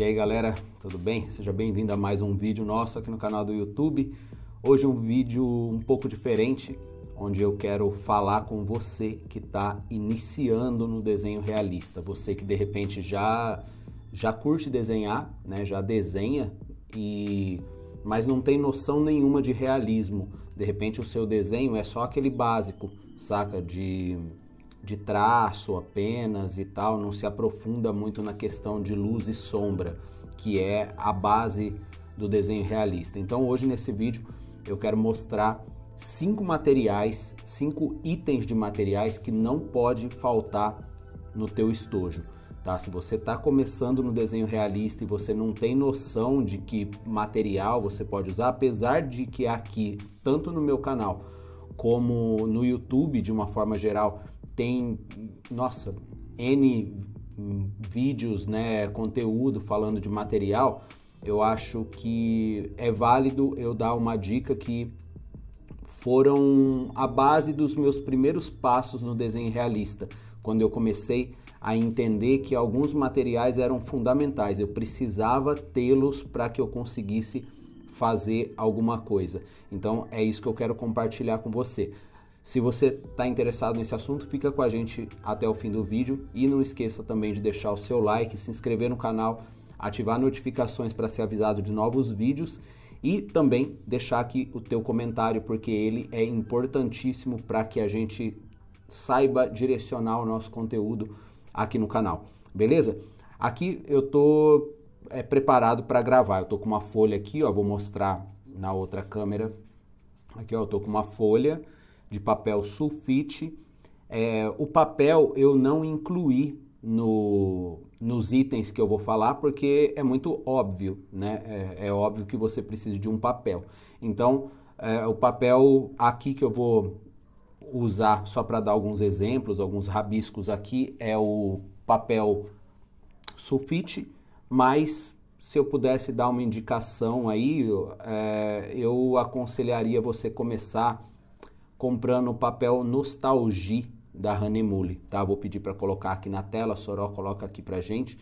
E aí galera, tudo bem? Seja bem-vindo a mais um vídeo nosso aqui no canal do YouTube. Hoje um vídeo um pouco diferente, onde eu quero falar com você que está iniciando no desenho realista, você que de repente já já curte desenhar, né? Já desenha e mas não tem noção nenhuma de realismo. De repente o seu desenho é só aquele básico, saca? De de traço apenas e tal, não se aprofunda muito na questão de luz e sombra, que é a base do desenho realista. Então hoje nesse vídeo eu quero mostrar cinco materiais, cinco itens de materiais que não pode faltar no teu estojo. Tá? Se você está começando no desenho realista e você não tem noção de que material você pode usar, apesar de que é aqui, tanto no meu canal como no YouTube, de uma forma geral, tem, nossa, N vídeos, né, conteúdo falando de material, eu acho que é válido eu dar uma dica que foram a base dos meus primeiros passos no desenho realista, quando eu comecei a entender que alguns materiais eram fundamentais, eu precisava tê-los para que eu conseguisse fazer alguma coisa. Então é isso que eu quero compartilhar com você. Se você está interessado nesse assunto, fica com a gente até o fim do vídeo e não esqueça também de deixar o seu like, se inscrever no canal, ativar notificações para ser avisado de novos vídeos e também deixar aqui o teu comentário porque ele é importantíssimo para que a gente saiba direcionar o nosso conteúdo aqui no canal, beleza? Aqui eu tô é, preparado para gravar. Eu tô com uma folha aqui, ó, vou mostrar na outra câmera. Aqui ó, eu tô com uma folha de papel sulfite. É, o papel eu não incluí no, nos itens que eu vou falar, porque é muito óbvio, né? É, é óbvio que você precisa de um papel. Então, é, o papel aqui que eu vou usar só para dar alguns exemplos, alguns rabiscos aqui, é o papel sulfite, mas se eu pudesse dar uma indicação aí, é, eu aconselharia você começar comprando o papel Nostalgia da Hanemule, tá? Vou pedir para colocar aqui na tela, a Soró coloca aqui pra gente.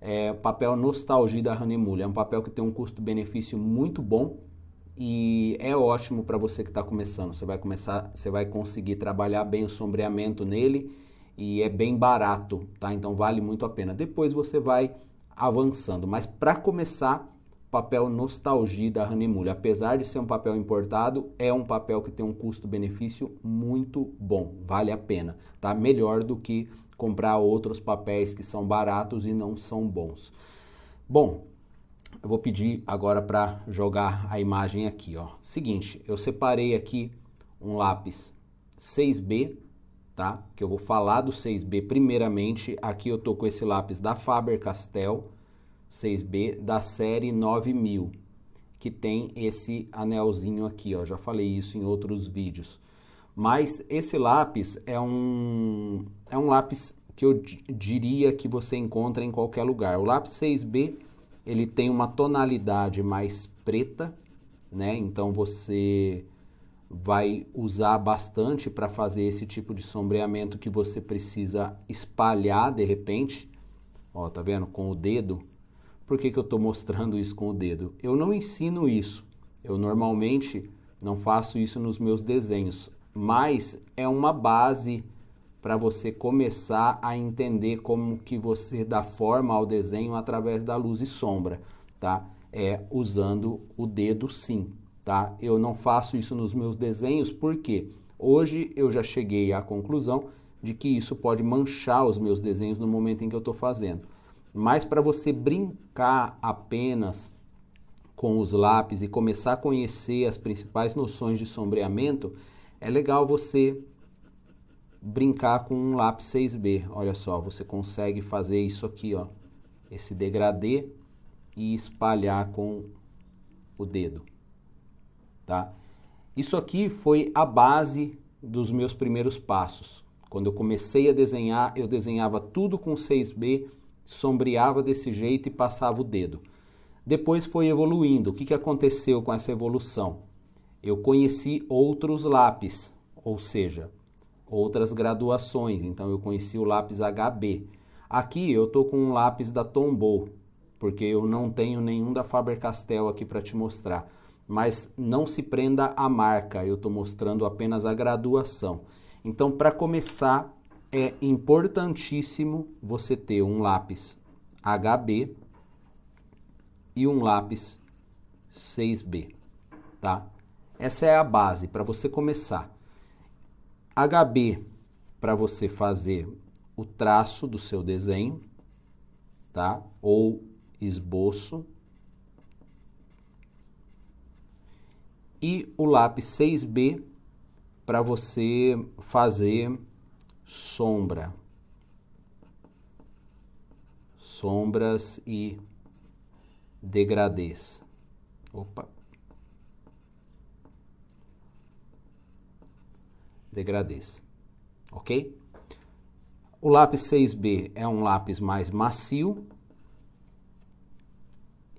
É, o papel Nostalgia da Hanemule, é um papel que tem um custo-benefício muito bom e é ótimo para você que está começando. Você vai começar, você vai conseguir trabalhar bem o sombreamento nele e é bem barato, tá? Então vale muito a pena. Depois você vai avançando, mas para começar papel nostalgia da Honeymoon. Apesar de ser um papel importado, é um papel que tem um custo-benefício muito bom, vale a pena, tá? Melhor do que comprar outros papéis que são baratos e não são bons. Bom, eu vou pedir agora para jogar a imagem aqui, ó. Seguinte, eu separei aqui um lápis 6B, tá? Que eu vou falar do 6B primeiramente. Aqui eu tô com esse lápis da Faber-Castell 6B da série 9000, que tem esse anelzinho aqui, ó. Já falei isso em outros vídeos. Mas esse lápis é um é um lápis que eu diria que você encontra em qualquer lugar. O lápis 6B, ele tem uma tonalidade mais preta, né? Então você vai usar bastante para fazer esse tipo de sombreamento que você precisa espalhar de repente. Ó, tá vendo? Com o dedo por que, que eu estou mostrando isso com o dedo? Eu não ensino isso. Eu normalmente não faço isso nos meus desenhos, mas é uma base para você começar a entender como que você dá forma ao desenho através da luz e sombra, tá? É usando o dedo sim, tá? Eu não faço isso nos meus desenhos porque hoje eu já cheguei à conclusão de que isso pode manchar os meus desenhos no momento em que eu estou fazendo. Mas para você brincar apenas com os lápis e começar a conhecer as principais noções de sombreamento, é legal você brincar com um lápis 6B. Olha só, você consegue fazer isso aqui, ó, esse degradê e espalhar com o dedo, tá? Isso aqui foi a base dos meus primeiros passos. Quando eu comecei a desenhar, eu desenhava tudo com 6B sombreava desse jeito e passava o dedo. Depois foi evoluindo. O que, aconteceu com essa evolução? Eu conheci outros lápis, ou seja, outras graduações. Então eu conheci o lápis HB. Aqui eu estou com um lápis da Tombow, porque eu não tenho nenhum da Faber-Castell aqui para te mostrar. Mas não se prenda à marca, eu estou mostrando apenas a graduação. Então, para começar é importantíssimo você ter um lápis HB e um lápis 6B, tá? Essa é a base para você começar. HB para você fazer o traço do seu desenho, tá? Ou esboço. E o lápis 6B para você fazer sombra. Sombras e degradês. Opa. Degradês. OK? O lápis 6B é um lápis mais macio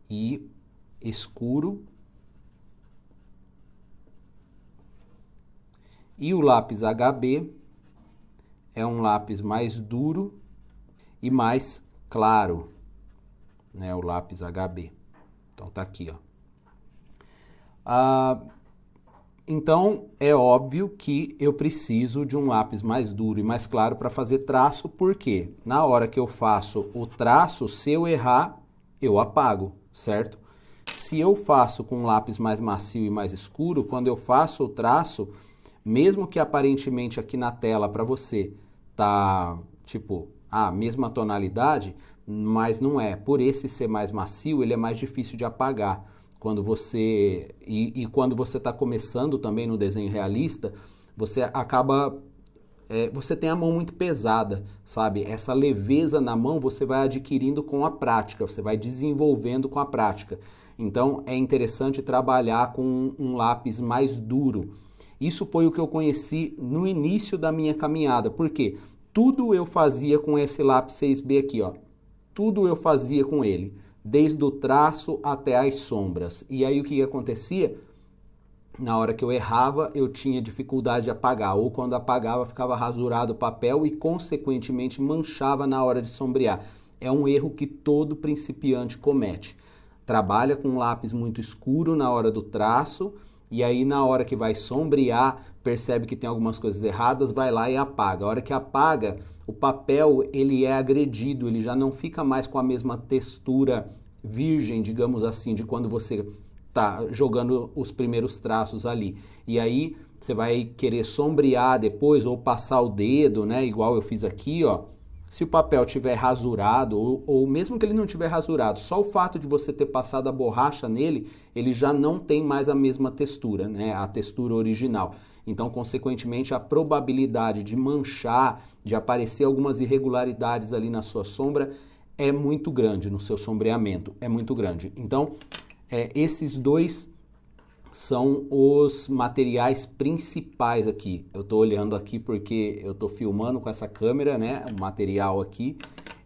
e escuro. E o lápis HB é um lápis mais duro e mais claro, né? O lápis HB. Então tá aqui, ó. Ah, então é óbvio que eu preciso de um lápis mais duro e mais claro para fazer traço, porque na hora que eu faço o traço, se eu errar, eu apago, certo? Se eu faço com um lápis mais macio e mais escuro, quando eu faço o traço, mesmo que aparentemente aqui na tela para você tá tipo a mesma tonalidade, mas não é. Por esse ser mais macio, ele é mais difícil de apagar. Quando você e, e quando você está começando também no desenho realista, você acaba é, você tem a mão muito pesada, sabe? Essa leveza na mão você vai adquirindo com a prática, você vai desenvolvendo com a prática. Então é interessante trabalhar com um lápis mais duro, isso foi o que eu conheci no início da minha caminhada, porque tudo eu fazia com esse lápis 6B aqui, ó. Tudo eu fazia com ele, desde o traço até as sombras. E aí o que acontecia? Na hora que eu errava, eu tinha dificuldade de apagar, ou quando apagava, ficava rasurado o papel e, consequentemente, manchava na hora de sombrear. É um erro que todo principiante comete. Trabalha com um lápis muito escuro na hora do traço, e aí na hora que vai sombrear, percebe que tem algumas coisas erradas, vai lá e apaga. A hora que apaga, o papel ele é agredido, ele já não fica mais com a mesma textura virgem, digamos assim, de quando você tá jogando os primeiros traços ali. E aí você vai querer sombrear depois ou passar o dedo, né, igual eu fiz aqui, ó se o papel tiver rasurado, ou, ou mesmo que ele não tiver rasurado, só o fato de você ter passado a borracha nele, ele já não tem mais a mesma textura, né? a textura original. Então, consequentemente, a probabilidade de manchar, de aparecer algumas irregularidades ali na sua sombra, é muito grande no seu sombreamento, é muito grande. Então, é, esses dois são os materiais principais aqui. Eu estou olhando aqui porque eu estou filmando com essa câmera, né, o material aqui,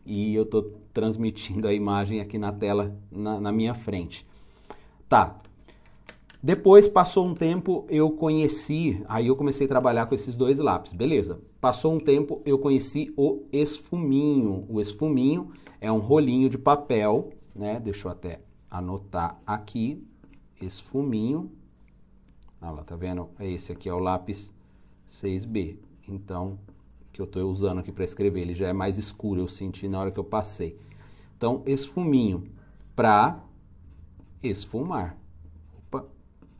e eu estou transmitindo a imagem aqui na tela na, na minha frente. Tá. Depois passou um tempo, eu conheci, aí eu comecei a trabalhar com esses dois lápis, beleza? Passou um tempo, eu conheci o esfuminho. O esfuminho é um rolinho de papel, né? Deixa eu até anotar aqui esfuminho, Ah lá, tá vendo? É Esse aqui é o lápis 6B. Então, que eu estou usando aqui para escrever, ele já é mais escuro, eu senti na hora que eu passei. Então, esfuminho para esfumar. Opa,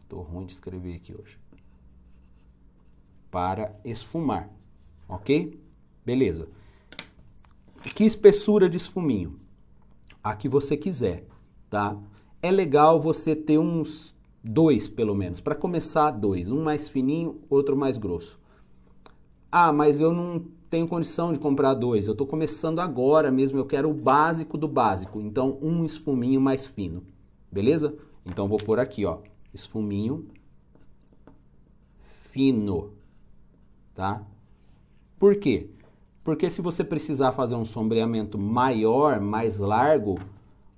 tô ruim de escrever aqui hoje. Para esfumar, ok? Beleza. Que espessura de esfuminho? A que você quiser, tá? é legal você ter uns dois, pelo menos. Para começar, dois. Um mais fininho, outro mais grosso. Ah, mas eu não tenho condição de comprar dois. Eu estou começando agora mesmo. Eu quero o básico do básico. Então, um esfuminho mais fino. Beleza? Então, vou por aqui, ó. Esfuminho fino. Tá? Por quê? Porque se você precisar fazer um sombreamento maior, mais largo,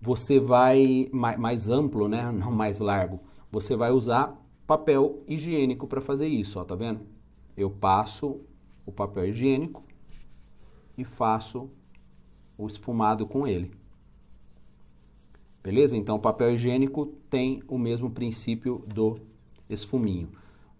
você vai mais, mais amplo, né? Não mais largo. Você vai usar papel higiênico para fazer isso, ó, tá vendo? Eu passo o papel higiênico e faço o esfumado com ele. Beleza? Então, o papel higiênico tem o mesmo princípio do esfuminho.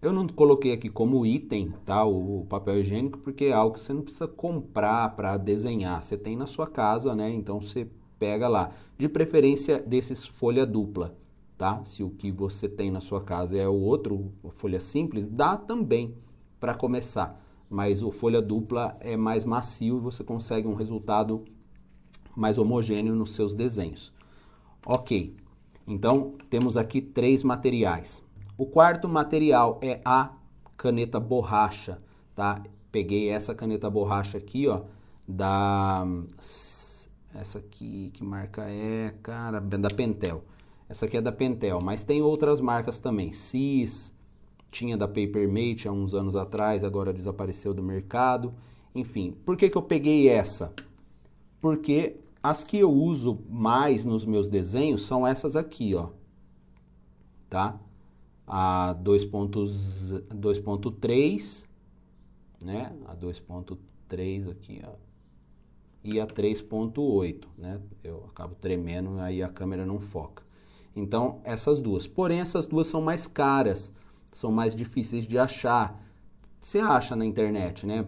Eu não coloquei aqui como item tá, o papel higiênico, porque é algo que você não precisa comprar para desenhar. Você tem na sua casa, né? Então, você pega lá. De preferência desses folha dupla, tá? Se o que você tem na sua casa é o outro, folha simples, dá também para começar. Mas o folha dupla é mais macio e você consegue um resultado mais homogêneo nos seus desenhos. Ok, então temos aqui três materiais. O quarto material é a caneta borracha, tá? Peguei essa caneta borracha aqui, ó, da essa aqui, que marca é, cara, da Pentel. Essa aqui é da Pentel, mas tem outras marcas também. Cis, tinha da Papermate há uns anos atrás, agora desapareceu do mercado. Enfim, por que, que eu peguei essa? Porque as que eu uso mais nos meus desenhos são essas aqui, ó. Tá? A 2.3, né? A 2.3 aqui, ó e a 3.8, né? Eu acabo tremendo, aí a câmera não foca. Então, essas duas. Porém, essas duas são mais caras, são mais difíceis de achar. Você acha na internet, né?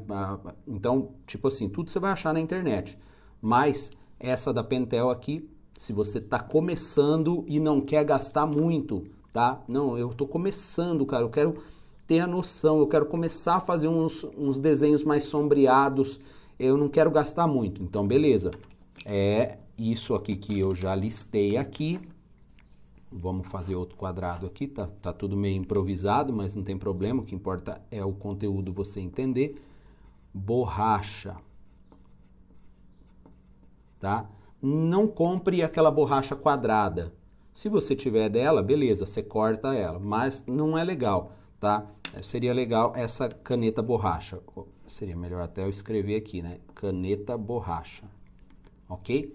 Então, tipo assim, tudo você vai achar na internet. Mas essa da Pentel aqui, se você está começando e não quer gastar muito, tá? Não, eu estou começando, cara, eu quero ter a noção, eu quero começar a fazer uns, uns desenhos mais sombreados, eu não quero gastar muito. Então, beleza. É isso aqui que eu já listei aqui. Vamos fazer outro quadrado aqui, tá, tá tudo meio improvisado, mas não tem problema, o que importa é o conteúdo você entender. Borracha. Tá? Não compre aquela borracha quadrada. Se você tiver dela, beleza, você corta ela, mas não é legal, tá? Seria legal essa caneta borracha. Seria melhor até eu escrever aqui, né? Caneta borracha. Ok?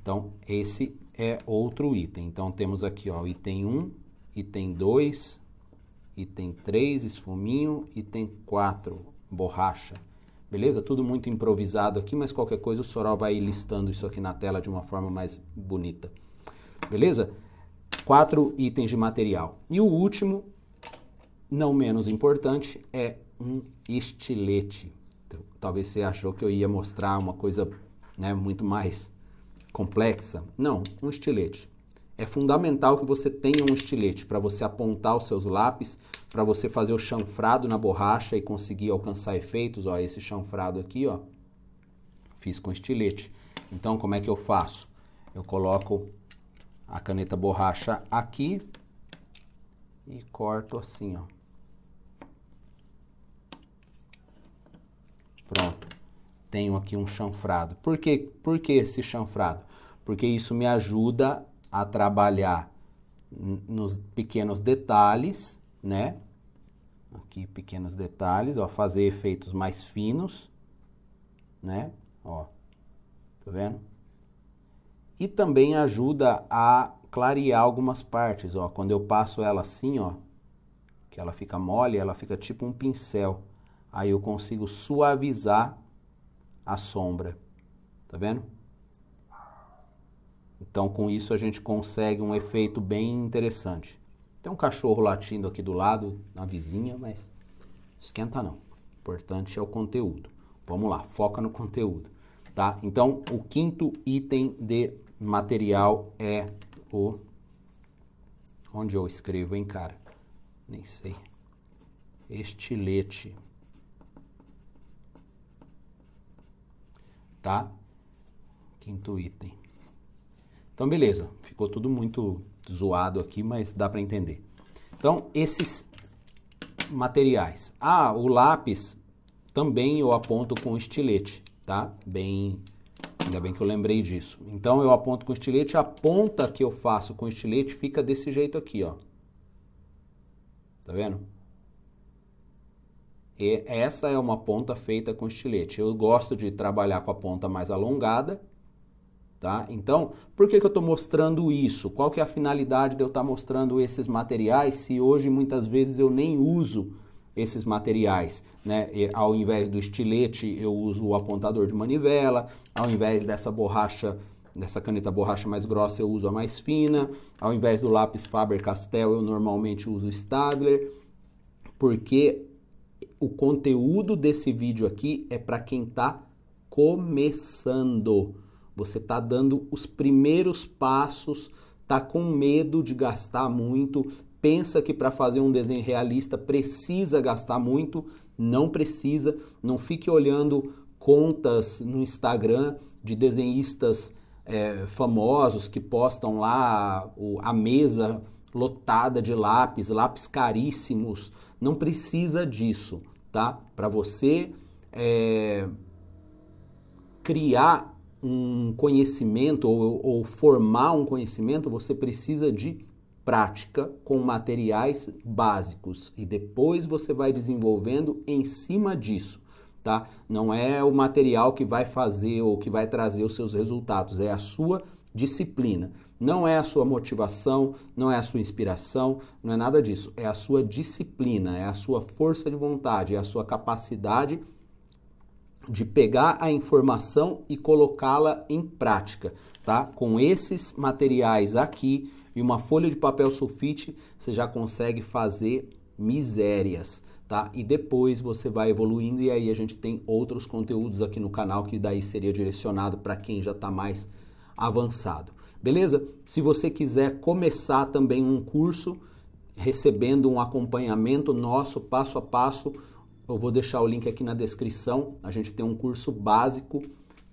Então, esse é outro item. Então, temos aqui, ó, item 1, item 2, item 3, esfuminho, item 4, borracha. Beleza? Tudo muito improvisado aqui, mas qualquer coisa o Sorol vai listando isso aqui na tela de uma forma mais bonita. Beleza? Quatro itens de material. E o último, não menos importante, é um estilete. Então, talvez você achou que eu ia mostrar uma coisa né, muito mais complexa. Não, um estilete. É fundamental que você tenha um estilete para você apontar os seus lápis, para você fazer o chanfrado na borracha e conseguir alcançar efeitos. Ó, esse chanfrado aqui, ó, fiz com estilete. Então, como é que eu faço? Eu coloco a caneta borracha aqui e corto assim, ó. Pronto. Tenho aqui um chanfrado. Por, que Por que esse chanfrado? Porque isso me ajuda a trabalhar nos pequenos detalhes, né? Aqui pequenos detalhes, ó, fazer efeitos mais finos, né? Ó. Tá vendo? E também ajuda a clarear algumas partes, ó. Quando eu passo ela assim, ó, que ela fica mole, ela fica tipo um pincel. Aí eu consigo suavizar a sombra. Tá vendo? Então com isso a gente consegue um efeito bem interessante. Tem um cachorro latindo aqui do lado, na vizinha, mas esquenta não. O importante é o conteúdo. Vamos lá, foca no conteúdo, tá? Então, o quinto item de material é o onde eu escrevo, hein, cara? Nem sei. Estilete. tá? Quinto item. Então, beleza. Ficou tudo muito zoado aqui, mas dá para entender. Então, esses materiais. Ah, o lápis também eu aponto com estilete, tá? Bem, ainda bem que eu lembrei disso. Então, eu aponto com estilete, a ponta que eu faço com estilete fica desse jeito aqui, ó. Tá vendo? E essa é uma ponta feita com estilete. Eu gosto de trabalhar com a ponta mais alongada, tá? Então, por que, que eu estou mostrando isso? Qual que é a finalidade de eu estar tá mostrando esses materiais se hoje muitas vezes eu nem uso esses materiais, né? E, ao invés do estilete, eu uso o apontador de manivela, ao invés dessa borracha dessa caneta borracha mais grossa eu uso a mais fina, ao invés do lápis Faber-Castell eu normalmente uso Stadler, porque o conteúdo desse vídeo aqui é para quem está começando. Você está dando os primeiros passos, está com medo de gastar muito, pensa que para fazer um desenho realista precisa gastar muito, não precisa. Não fique olhando contas no Instagram de desenhistas é, famosos que postam lá a mesa lotada de lápis, lápis caríssimos. Não precisa disso, tá? Para você é, criar um conhecimento ou, ou formar um conhecimento, você precisa de prática com materiais básicos e depois você vai desenvolvendo em cima disso, tá? Não é o material que vai fazer ou que vai trazer os seus resultados, é a sua disciplina. Não é a sua motivação, não é a sua inspiração, não é nada disso. É a sua disciplina, é a sua força de vontade, é a sua capacidade de pegar a informação e colocá-la em prática, tá? Com esses materiais aqui e uma folha de papel sulfite, você já consegue fazer misérias, tá? E depois você vai evoluindo e aí a gente tem outros conteúdos aqui no canal que daí seria direcionado para quem já está mais avançado. Beleza? Se você quiser começar também um curso recebendo um acompanhamento nosso passo a passo, eu vou deixar o link aqui na descrição. A gente tem um curso básico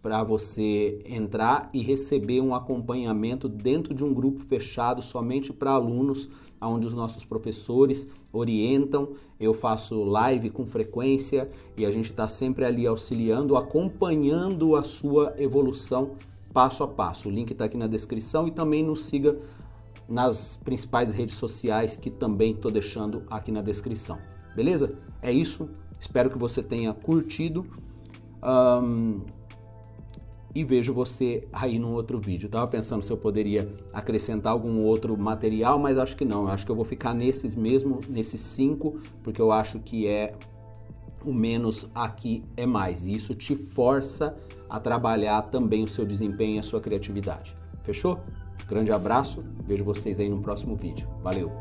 para você entrar e receber um acompanhamento dentro de um grupo fechado somente para alunos, onde os nossos professores orientam. Eu faço live com frequência e a gente está sempre ali auxiliando, acompanhando a sua evolução passo a passo. O link está aqui na descrição e também nos siga nas principais redes sociais que também estou deixando aqui na descrição. Beleza? É isso. Espero que você tenha curtido. Um, e vejo você aí num outro vídeo. Estava pensando se eu poderia acrescentar algum outro material, mas acho que não. Eu acho que eu vou ficar nesses mesmo, nesses cinco, porque eu acho que é o menos aqui é mais. E isso te força a trabalhar também o seu desempenho e a sua criatividade. Fechou? Grande abraço, vejo vocês aí no próximo vídeo. Valeu!